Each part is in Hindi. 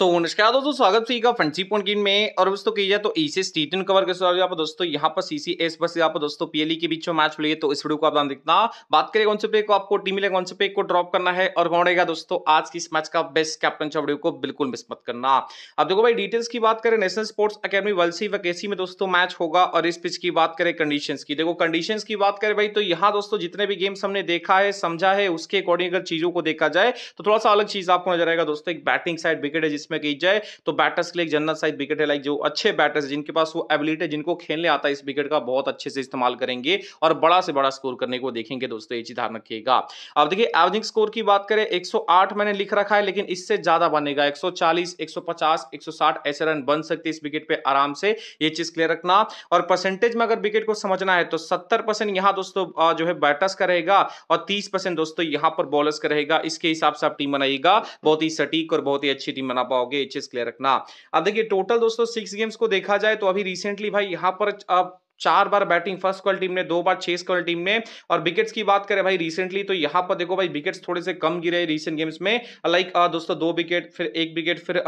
तो नमस्कार तो दोस्तों स्वागत है का फंसी पोनकिन में और दोस्तों की जाए तो ईसी स्टेटन कवर के स्वागत आप दोस्तों यहाँ पर एस बस यहाँ पर दोस्तों पीएलई e के बीच में मैच हो तो इस वीडियो को आप ध्यान देखना बात करें कौन से पे को आपको टीम मिलेगा कौन से पे को ड्रॉप करना है और कौन रहेगा दोस्तों आज की इस मैच का बेस्ट कैप्टन वीडियो को बिल्कुल मिस मत करना अब देखो भाई डिटेल्स की बात करें नेशनल स्पोर्ट्स अकेडमी वलसी वकेसी में दोस्तों मैच होगा और इस पिच की बात करें कंडीशन की देखो कंडीशन की बात करें भाई तो यहाँ दोस्तों जितने भी गेम्स हमने देखा है समझा है उसके अकॉर्डिंग अगर चीजों को देखा जाए तो थोड़ा सा अलग चीज आपको नजर आएगा दोस्तों एक बैटिंग साइड विकेट है में की जाए तो बैटर्स के लिए जन्नत साइज विकेट है लाइक जो अच्छे बैटर्स जिनके पास वो एबिलिटी जिनको खेलने आता है इस विकेट का बहुत अच्छे से इस्तेमाल करेंगे और बड़ा से बड़ा स्कोर करने को देखेंगे दोस्तों ये चीज ध्यान रखिएगा अब देखिए एवरेजिंग स्कोर की बात करें 108 मैंने लिख रखा है लेकिन इससे ज्यादा बनेगा 140 150 160 ऐसे रन बन सकते हैं इस विकेट पे आराम से ये चीज क्लियर रखना और परसेंटेज में अगर विकेट को समझना है तो सत्तर परसेंट यहाँ दोस्तों जो है बैटर्स का रहेगा और तीस परसेंट दोस्तों यहाँ पर बॉलर्स का रहेगा इसके हिसाब से आप टीम बनाइएगा बहुत ही सटीक और बहुत ही अच्छी टीम बना पाओ पाओगे एच क्लियर रखना अब देखिए टोटल दोस्तों सिक्स गेम्स को देखा जाए तो अभी रिसेंटली भाई यहाँ पर अब चार बार बैटिंग फर्स्ट क्वाल टीम ने दो बार छह क्वाल टीम ने और विकेट्स की बात करें भाई रिसेंटली तो यहाँ पर देखो भाई विकेट्स थोड़े से कम गिरे रिसेंट गेम्स में लाइक दोस्तों दो विकेट फिर एक विकेट फिर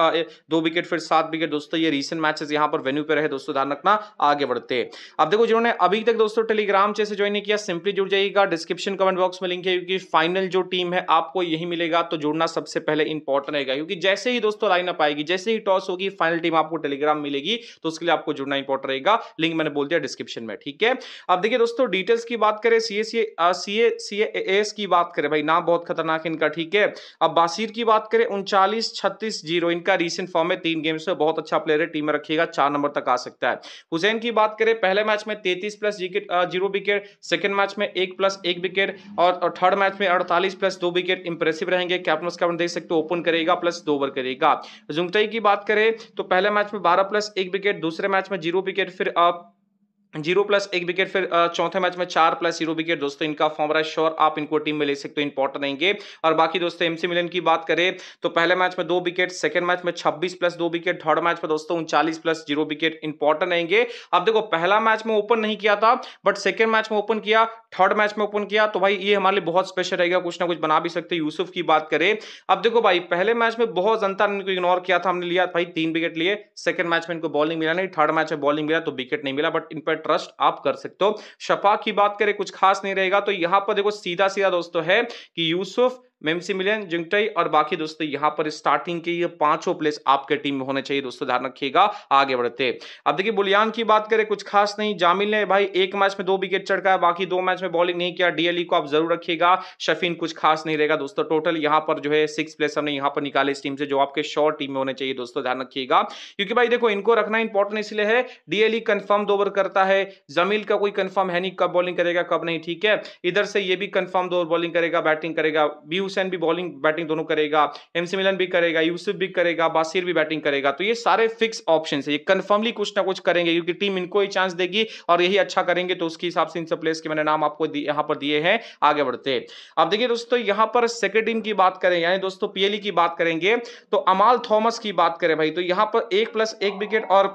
दो विकेट फिर सात विकेट दोस्तों ये रिसेंट मैचेस यहाँ पर वेन्यू पे रहे दोस्तों ध्यान रखना आगे बढ़ते अब देखो जिन्होंने अभी तक दोस्तों टेलीग्राम जैसे ज्वाइन नहीं किया सिंपली जुड़ जाइएगा डिस्क्रिप्शन कमेंट बॉक्स में लिंक है क्योंकि फाइनल जो टीम है आपको यही मिलेगा तो जुड़ना सबसे पहले इंपॉर्टेंट रहेगा क्योंकि जैसे ही दोस्तों लाइन अप आएगी जैसे ही टॉस होगी फाइनल टीम आपको टेलीग्राम मिलेगी तो उसके लिए आपको जुड़ना इंपॉर्टेंट रहेगा लिंक मैंने बोल दिया डिस्क्रिप्शन डिस्क्रिप्शन में ठीक है अब देखिए दोस्तों डिटेल्स की बात करें सी ए सी ए सी एस की बात करें भाई नाम बहुत खतरनाक इनका ठीक है अब बासिर की बात करें उनचालीस छत्तीस जीरो इनका रिसेंट फॉर्म में तीन गेम्स में बहुत अच्छा प्लेयर है टीम में रखिएगा चार नंबर तक आ सकता है हुसैन की बात करें पहले मैच में तैतीस plus zero wicket second match में एक प्लस एक विकेट और थर्ड मैच में अड़तालीस प्लस दो विकेट इंप्रेसिव रहेंगे कैप्टन कैप्टन देख सकते हो ओपन करेगा प्लस दो ओवर करेगा जुंगटाई की बात करें तो पहले मैच में बारह प्लस एक विकेट दूसरे मैच में जीरो विकेट फिर आप जीरो प्लस एक विकेट फिर चौथे मैच में चार प्लस जीरो विकेट दोस्तों इनका फॉर्म रहा श्योर आप इनको टीम में ले सकते हो इंपॉर्टेंट रहेंगे और बाकी दोस्तों एमसी मिलन की बात करें तो पहले मैच में दो विकेट सेकंड मैच में 26 प्लस दो विकेट थर्ड मैच में दोस्तों उनचालीस प्लस जीरो विकेट इंपॉर्टेंट रहेंगे अब देखो पहला मैच में ओपन नहीं किया था बट सेकेंड मैच में ओपन किया थर्ड मैच में ओपन किया तो भाई ये हमारे लिए बहुत स्पेशल रहेगा कुछ ना कुछ बना भी सकते यूसुफ की बात करें अब देखो भाई पहले मैच में बहुत जनता ने इनको इग्नोर किया था हमने लिया भाई तीन विकेट लिए सेकंड मैच में इनको बॉलिंग मिला नहीं थर्ड मैच में बॉलिंग मिला तो विकेट नहीं मिला बट इन पर ट्रस्ट आप कर सकते हो शफा की बात करें कुछ खास नहीं रहेगा तो यहां पर देखो सीधा सीधा दोस्तों है कि यूसुफ मिलियन जिंगटई और बाकी दोस्तों यहां पर स्टार्टिंग के ये पांचों प्लेस आपके टीम में होने चाहिए दोस्तों ध्यान रखिएगा आगे बढ़ते अब देखिए बुलियान की बात करें कुछ खास नहीं जामिल ने भाई एक मैच में दो विकेट चढ़का है बाकी दो मैच में बॉलिंग नहीं किया डीएलई e को आप जरूर रखिएगा शफीन कुछ खास नहीं रहेगा दोस्तों टोटल यहां पर जो है सिक्स प्लेस हमने यहां पर निकाले इस टीम से जो आपके शॉर्ट टीम में होने चाहिए दोस्तों ध्यान रखिएगा क्योंकि भाई देखो इनको रखना इंपॉर्टेंट इसलिए है डीएलई कन्फर्म e दो ओवर करता है जमील का कोई कन्फर्म है नहीं कब बॉलिंग करेगा कब नहीं ठीक है इधर से ये भी कन्फर्म दो ओवर बॉलिंग करेगा बैटिंग करेगा बी हुसैन भी बॉलिंग बैटिंग दोनों करेगा एमसी मिलन भी करेगा यूसुफ भी करेगा बासिर भी बैटिंग करेगा तो ये सारे फिक्स ऑप्शन है ये कन्फर्मली कुछ ना कुछ करेंगे क्योंकि टीम इनको ही चांस देगी और यही अच्छा करेंगे तो उसके हिसाब से इन सब प्लेयर्स के मैंने नाम आपको यहाँ पर दिए हैं आगे बढ़ते अब देखिए दोस्तों यहाँ पर सेकेंड टीम की बात करें यानी दोस्तों पीएलई e की बात करेंगे तो अमाल थॉमस की बात करें भाई तो यहाँ पर एक प्लस एक विकेट और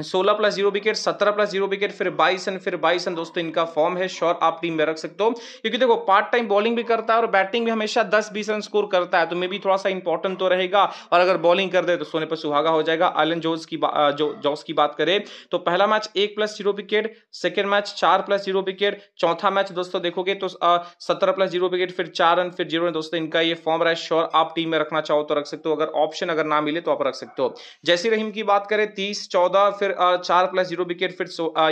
सोलह प्लस जीरो विकेट सत्रह प्लस जीरो विकेट फिर बाईस रन फिर बाईस रन दोस्तों इनका फॉर्म है श्योर आप टीम में रख सकते हो क्योंकि देखो पार्ट टाइम बॉलिंग भी करता है और बैटिंग भी हमेशा दस बीस रन स्कोर करता है तो मे भी थोड़ा सा इंपॉर्टेंट तो रहेगा और अगर बॉलिंग कर दे तो सोने पर सुहागा हो जाएगा आलन जोस की जो जॉस की बात करें तो पहला मैच एक plus zero wicket second match चार प्लस जीरो विकेट चौथा मैच दोस्तों देखोगे तो सत्रह प्लस जीरो विकेट फिर चार रन फिर जीरो रन दोस्तों इनका ये फॉर्म रहा है श्योर आप टीम में रखना चाहो तो रख सकते हो अगर ऑप्शन अगर ना मिले तो आप रख सकते हो जैसी रहीम की बात करें तीस चौदह फिर चार प्लस जीरो विकेट फिर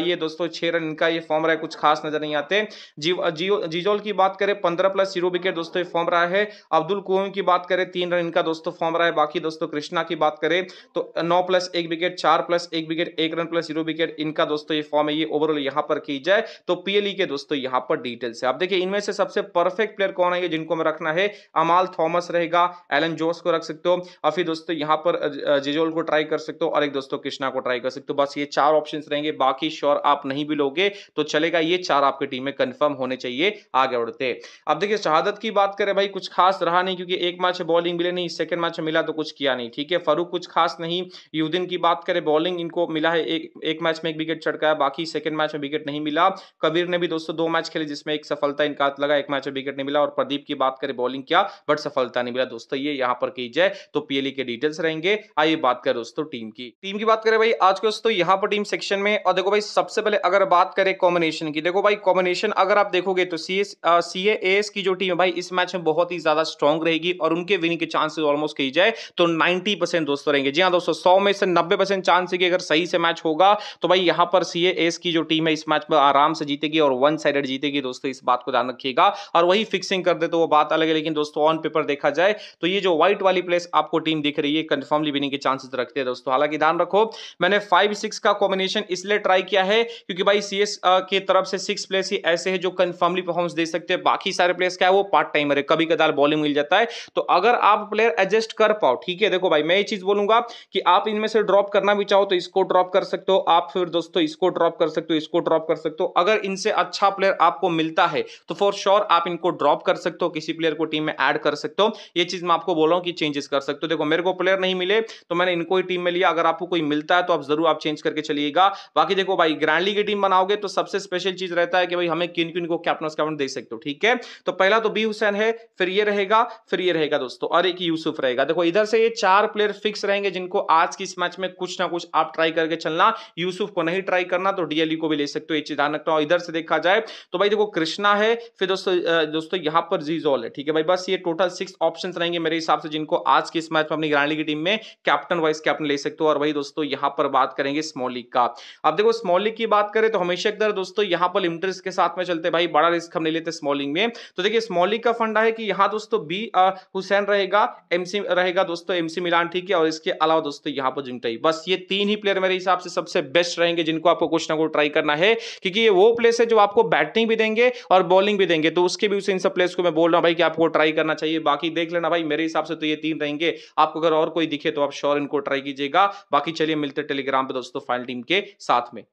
ये दोस्तों छह रन इनका ये फॉर्म रहा है कुछ खास नजर नहीं आते जीजोल की बात करें पंद्रह प्लस जीरो विकेट दोस्तों ये फॉर्म रहा है अब्दुल कुम की बात करें तीन रन इनका दोस्तों फॉर्म रहा है बाकी दोस्तों कृष्णा की बात करें तो नौ प्लस एक विकेट चार प्लस एक विकेट एक रन प्लस जीरो विकेट इनका दोस्तों ये फॉर्म है ये ओवरऑल यहाँ पर की जाए तो पीएलई e के दोस्तों यहाँ पर डिटेल से आप देखिए इनमें से सबसे परफेक्ट प्लेयर कौन है जिनको हमें रखना है अमाल थॉमस रहेगा एलन जोस को रख सकते हो और फिर दोस्तों यहाँ पर जिजोल को ट्राई कर सकते हो और एक दोस्तों कृष्णा को ट्राई कर सकते सकते हो बस ये चार ऑप्शन रहेंगे बाकी श्योर आप नहीं भी लोगे तो चलेगा ये चार आपकी टीम में कन्फर्म होने चाहिए आगे बढ़ते अब देखिए शहादत की बात करें भाई कुछ खास रहा नहीं क्योंकि एक मैच बॉलिंग मिले नहीं सेकंड मैच मिला तो कुछ किया नहीं ठीक है फरूक कुछ खास नहीं युद्धिन की बात करें बॉलिंग इनको मिला है एक, एक मैच में एक विकेट चढ़का है बाकी सेकंड मैच में विकेट नहीं मिला कबीर ने भी दोस्तों दो मैच खेले जिसमें एक सफलता इनका हाथ लगा एक मैच में विकेट नहीं मिला और प्रदीप की बात करें बॉलिंग किया बट सफलता नहीं मिला दोस्तों ये यहाँ पर की जाए तो पीएलई e के डिटेल्स रहेंगे आइए बात करें दोस्तों टीम की टीम की बात करें भाई आज को दोस्तों यहाँ पर टीम सेक्शन में और देखो भाई सबसे पहले अगर बात करें कॉम्बिनेशन की देखो भाई कॉम्बिनेशन अगर आप देखोगे तो सी एस सी एस की जो टीम है भाई इस मैच में बहुत ही ज्यादा स्ट्रॉन्ग रहेगी और उनके विनिंग के चांसेस ऑलमोस्ट कही जाए तो नाइन्टी परसेंट दोस्तों रहेंगे जी हाँ दोस्तों सौ में से नब्बे परसेंट चांस है कि अगर सही से मैच होगा तो भाई यहाँ पर सी एस की जो टीम है इस मैच में आराम से जीतेगी और वन साइडेड जीतेगी दोस्तों इस बात को ध्यान रखिएगा और वही फिक्सिंग कर दे तो वो बात अलग है लेकिन दोस्तों ऑन पेपर देखा जाए तो ये जो व्हाइट वाली प्लेस आपको टीम दिख रही है कंफर्मली विनिंग के चांसेस रखते हैं दोस्तों हालांकि ध्यान रखो मैंने फाइव सिक्स का कॉम्बिनेशन इसलिए ट्राई किया है क्योंकि भाई सी एस के तरफ से सिक्स प्लेयर्स ही ऐसे है जो कन्फर्मली परफॉर्मेंस दे सकते हैं बाकी सारे प्लेयर्स क्या है वो पार्ट टाइमर है कभी कदार बॉलिंग मिल जाता है तो अगर आप प्लेयर एडजस्ट कर पाओ ठीक है देखो भाई मैं ये चीज बोलूंगा कि आप इनमें से ड्रॉप करना भी चाहो तो इसको ड्रॉप कर सकते हो आप फिर दोस्तों इसको ड्रॉप कर सकते हो इसको ड्रॉप कर सकते हो अगर इनसे अच्छा प्लेयर आपको मिलता है तो फॉर श्योर आप इनको ड्रॉप कर सकते हो किसी प्लेयर को टीम में एड कर सकते हो ये चीज मैं आपको बोल रहा हूँ कि चेंजेस कर सकते हो देखो मेरे को प्लेयर नहीं मिले तो मैंने इनको ही टीम में लिया अगर आपको कोई मिलता है तो आप जरूर आप चेंज करके चलिएगा बाकी देखो भाई ग्रैंड लीग की टीम बनाओगे तो सबसे स्पेशल चीज रहता है कि भाई हमें किन किन को कैप्टन कैप्टन दे सकते हो ठीक है तो पहला तो बी हुसैन है फिर ये रहेगा फिर ये रहेगा दोस्तों और एक यूसुफ रहेगा देखो इधर से ये चार प्लेयर फिक्स रहेंगे जिनको आज की इस मैच में कुछ ना कुछ आप ट्राई करके चलना यूसुफ को नहीं ट्राई करना तो डीएलई e को भी ले सकते हो ये चीज ध्यान रखना इधर से देखा जाए तो भाई देखो कृष्णा है फिर दोस्तों दोस्तों यहाँ पर जीजोल है ठीक है भाई बस ये टोटल सिक्स ऑप्शन रहेंगे मेरे हिसाब से जिनको आज की इस मैच में अपनी ग्रांडी की टीम में कैप्टन वाइस कैप्टन ले सकते हो और भाई दोस्तों यहाँ पर बात करेंगे स्मॉल लीग का अब देखो स्मॉल लीग की बात करें तो हमेशा दर दोस्तों यहां पर लिमिटेड के साथ में चलते भाई बड़ा रिस्क हम नहीं लेते स्मॉल लीग में तो देखिए स्मॉल लीग का फंडा है कि यहां दोस्तों बी हुसैन रहेगा एमसी रहेगा दोस्तों एमसी मिलान ठीक है और इसके अलावा दोस्तों यहां पर जुमटाई बस ये तीन ही प्लेयर मेरे हिसाब से सबसे बेस्ट रहेंगे जिनको आपको कुछ ना कुछ ट्राई करना है क्योंकि ये वो प्लेस है जो आपको बैटिंग भी देंगे और बॉलिंग भी देंगे तो उसके भी उसे इन सब प्लेस को मैं बोल रहा हूं भाई कि आपको ट्राई करना चाहिए बाकी देख लेना भाई मेरे हिसाब से तो ये तीन रहेंगे आपको अगर और कोई दिखे तो आप श्योर इनको ट्राई कीजिएगा बाकी चलिए मिलते टेलीग्राम एग्जाम पे दोस्तों फाइनल टीम के साथ में